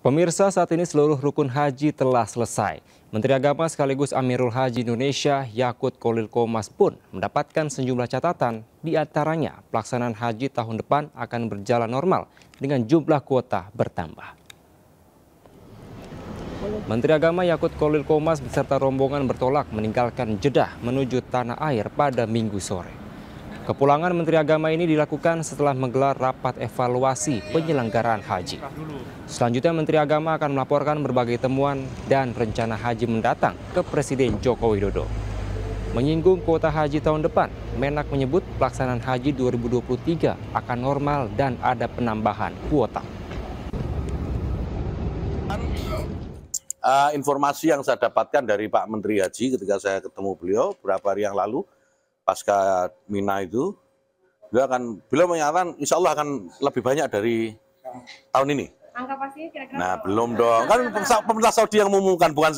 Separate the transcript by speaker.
Speaker 1: Pemirsa saat ini seluruh rukun haji telah selesai. Menteri Agama sekaligus Amirul Haji Indonesia Yakut Kolil Komas pun mendapatkan sejumlah catatan di antaranya pelaksanaan haji tahun depan akan berjalan normal dengan jumlah kuota bertambah. Menteri Agama Yakut Kolil Komas beserta rombongan bertolak meninggalkan Jeddah menuju tanah air pada minggu sore. Kepulangan Menteri Agama ini dilakukan setelah menggelar rapat evaluasi penyelenggaraan haji. Selanjutnya Menteri Agama akan melaporkan berbagai temuan dan rencana haji mendatang ke Presiden Joko Widodo. Menyinggung kuota haji tahun depan, Menak menyebut pelaksanaan haji 2023 akan normal dan ada penambahan kuota.
Speaker 2: uh, informasi yang saya dapatkan dari Pak Menteri Haji ketika saya ketemu beliau beberapa hari yang lalu pasca Mina itu beliau akan beliau menyatakan insya Allah akan lebih banyak dari tahun ini.
Speaker 3: Angka pasti kira-kira. Nah,
Speaker 2: belum dong. Kan pemerintah Saudi yang mengumumkan bukan